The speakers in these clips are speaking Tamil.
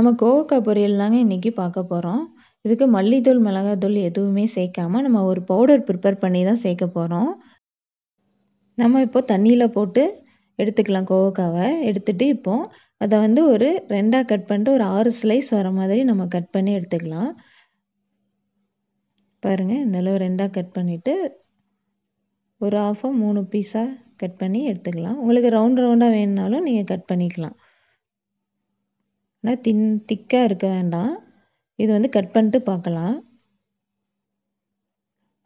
நம்ம கோவக்காய் பொரியல் தாங்க இன்றைக்கி பார்க்க போகிறோம் இதுக்கு மல்லித்தூள் மிளகாத்தூள் எதுவுமே சேர்க்காமல் நம்ம ஒரு பவுடர் ப்ரிப்பேர் பண்ணி தான் சேர்க்க போகிறோம் நம்ம இப்போது தண்ணியில் போட்டு எடுத்துக்கலாம் கோவக்காவை எடுத்துகிட்டு இப்போது அதை வந்து ஒரு ரெண்டாக கட் பண்ணிட்டு ஒரு ஆறு ஸ்லைஸ் வர மாதிரி நம்ம கட் பண்ணி எடுத்துக்கலாம் பாருங்கள் இந்தளவு ரெண்டாக கட் பண்ணிவிட்டு ஒரு ஆஃபாக மூணு பீஸாக கட் பண்ணி எடுத்துக்கலாம் உங்களுக்கு ரவுண்ட் ரவுண்டாக வேணுனாலும் நீங்கள் கட் பண்ணிக்கலாம் ஆனால் தின் திக்காக இருக்க வேண்டாம் இது வந்து கட் பண்ணிட்டு பார்க்கலாம்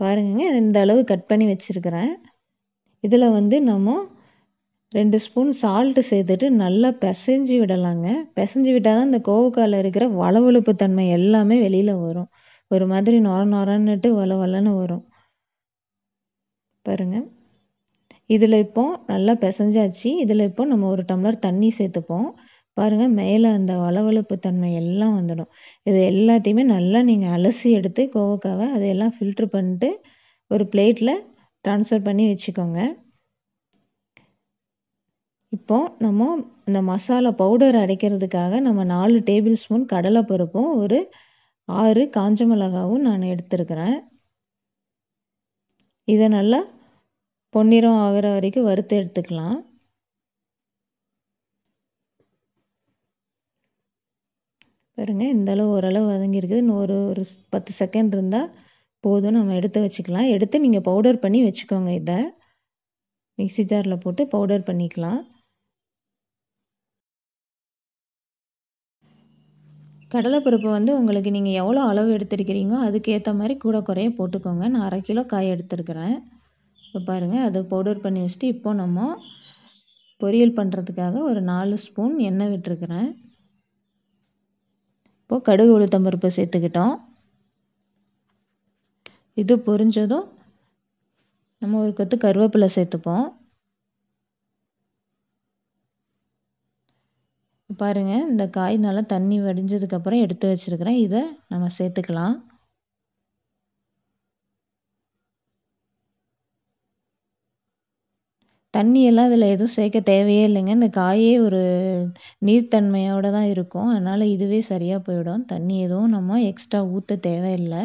பாருங்க இந்த அளவு கட் பண்ணி வச்சுருக்கிறேன் இதில் வந்து நம்ம ரெண்டு ஸ்பூன் சால்ட்டு சேர்த்துட்டு நல்லா பிசைஞ்சு விடலாங்க பிசைஞ்சு விட்டால் தான் இந்த கோவக்காயில் இருக்கிற வளவழுப்பு தன்மை எல்லாமே வெளியில் வரும் ஒரு மாதிரி நொர நொரன்னுட்டு வள வளன்னு வரும் பாருங்க இதில் இப்போ நல்லா பிசைஞ்சாச்சு இதில் இப்போ நம்ம ஒரு டம்ளர் தண்ணி சேர்த்துப்போம் பாருங்கள் மேலே அந்த வழவழப்பு தன்மை எல்லாம் வந்துடும் இது எல்லாத்தையுமே நல்லா நீங்கள் அலசி எடுத்து கோவக்காவை அதையெல்லாம் ஃபில்ட்ரு பண்ணிட்டு ஒரு பிளேட்டில் ட்ரான்ஸ்ஃபர் பண்ணி வச்சுக்கோங்க இப்போது நம்ம இந்த மசாலா பவுடர் அடைக்கிறதுக்காக நம்ம நாலு டேபிள் ஸ்பூன் கடலைப்பருப்பும் ஒரு ஆறு காஞ்ச மிளகாவும் நான் எடுத்துருக்கிறேன் இதை நல்லா பொன்னிறம் ஆகிற வரைக்கும் வறுத்து எடுத்துக்கலாம் பாருங்கள் இந்தளவு ஓரளவு வதங்கியிருக்குது இன்னும் ஒரு ஒரு பத்து செகண்ட் இருந்தால் போதும் நம்ம எடுத்து வச்சுக்கலாம் எடுத்து நீங்கள் பவுடர் பண்ணி வச்சுக்கோங்க இதை மிக்சி ஜாரில் போட்டு பவுடர் பண்ணிக்கலாம் கடலைப்பருப்பு வந்து உங்களுக்கு நீங்கள் எவ்வளோ அளவு எடுத்துருக்கிறீங்களோ அதுக்கேற்ற மாதிரி கூட குறைய போட்டுக்கோங்க நான் அரை கிலோ காய் எடுத்துருக்கிறேன் இப்போ பாருங்கள் அதை பவுடர் பண்ணி வச்சுட்டு இப்போது நம்ம பொரியல் பண்ணுறதுக்காக ஒரு நாலு ஸ்பூன் எண்ணெய் விட்டுருக்குறேன் இப்போ கடுகு உளுத்தம் பருப்பு சேர்த்துக்கிட்டோம் இது பொரிஞ்சதும் நம்ம ஒரு கொத்து கருவேப்பிலை சேர்த்துப்போம் பாருங்கள் இந்த காய் நல்லா தண்ணி வடிஞ்சதுக்கப்புறம் எடுத்து வச்சுருக்கிறேன் இதை நம்ம சேர்த்துக்கலாம் தண்ணியெல்லாம் இதில் எதுவும் சேர்க்க தேவையே இல்லைங்க இந்த காயே ஒரு நீர்த்தன்மையோடு தான் இருக்கும் அதனால் இதுவே சரியாக போயிடும் தண்ணி எதுவும் நம்ம எக்ஸ்ட்ரா ஊற்ற தேவையில்லை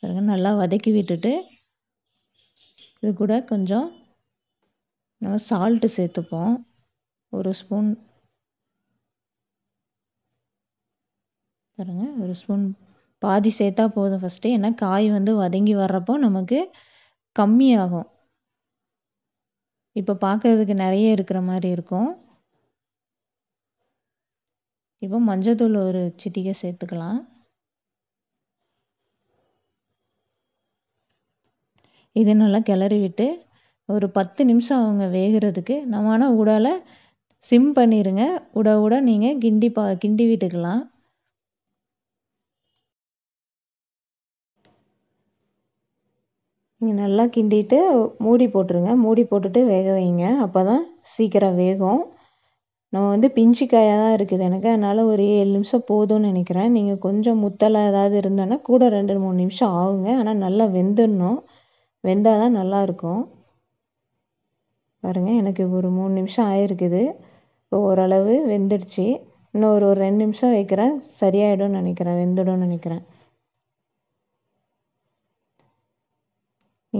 பாருங்கள் நல்லா வதக்கி விட்டுட்டு இது கூட கொஞ்சம் நம்ம சால்ட்டு சேர்த்துப்போம் ஒரு ஸ்பூன் பாருங்க ஒரு ஸ்பூன் பாதி சேர்த்தா போதும் ஃபஸ்ட்டு ஏன்னா காய் வந்து வதங்கி வர்றப்போ நமக்கு கம்மியாகும் இப்போ பார்க்கறதுக்கு நிறைய இருக்கிற மாதிரி இருக்கும் இப்போ மஞ்சத்தூள் ஒரு சிட்டிகை சேர்த்துக்கலாம் இது நல்லா கிளறி விட்டு ஒரு பத்து நிமிஷம் அவங்க வேகிறதுக்கு நம்ம ஆனால் உடலை சிம் பண்ணிடுங்க உட உட நீங்கள் கிண்டி பா கிண்டி விட்டுக்கலாம் நீங்கள் நல்லா கிண்டிவிட்டு மூடி போட்டுருங்க மூடி போட்டுட்டு வேக வைங்க அப்போ தான் சீக்கிரம் வேகும் நம்ம வந்து பிஞ்சு காயாக தான் இருக்குது எனக்கு அதனால் ஒரு ஏழு நிமிஷம் போதும்னு நினைக்கிறேன் நீங்கள் கொஞ்சம் முத்தலை ஏதாவது இருந்தோன்னா கூட ரெண்டு மூணு நிமிஷம் ஆகுங்க ஆனால் நல்லா வெந்துடணும் வெந்தால் தான் நல்லாயிருக்கும் பாருங்கள் எனக்கு ஒரு மூணு நிமிஷம் ஆயிருக்குது இப்போ ஓரளவு வெந்துடுச்சு இன்னும் ஒரு ஒரு ரெண்டு நிமிஷம் வைக்கிறேன் சரியாயிடும்னு நினைக்கிறேன் வெந்துடும்னு நினைக்கிறேன்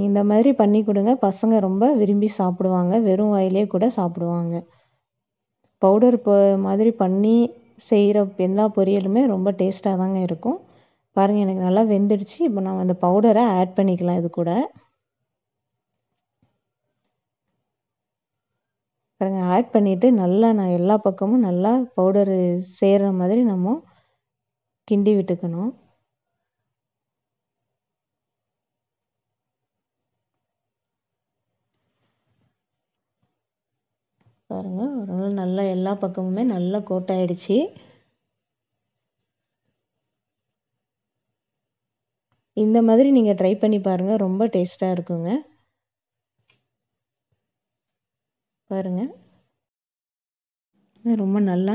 இந்த மாதிரி பண்ணி கொடுங்க பசங்க ரொம்ப விரும்பி சாப்பிடுவாங்க வெறும் வாயிலே கூட சாப்பிடுவாங்க பவுடர் ப மாதிரி பண்ணி செய்கிற எல்லா பொரியலுமே ரொம்ப டேஸ்ட்டாக தாங்க இருக்கும் பாருங்கள் எனக்கு நல்லா வெந்துடுச்சு இப்போ நான் அந்த பவுடரை ஆட் பண்ணிக்கலாம் இது கூட பாருங்கள் ஆட் பண்ணிவிட்டு நல்லா நான் எல்லா பக்கமும் நல்லா பவுடரு சேர்கிற மாதிரி நம்ம கிண்டி விட்டுக்கணும் பாருங்கள் ஓரளவு நல்லா எல்லா பக்கமுமே நல்லா கோட்டாயிடுச்சு ஆகிடுச்சி இந்த மாதிரி நீங்கள் ட்ரை பண்ணி பாருங்கள் ரொம்ப டேஸ்ட்டாக இருக்குங்க பாருங்கள் ரொம்ப நல்லா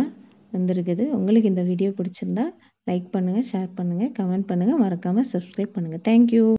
வந்திருக்குது உங்களுக்கு இந்த வீடியோ பிடிச்சிருந்தா லைக் பண்ணுங்கள் ஷேர் பண்ணுங்கள் கமெண்ட் பண்ணுங்கள் மறக்காமல் சப்ஸ்கிரைப் பண்ணுங்கள் தேங்க்யூ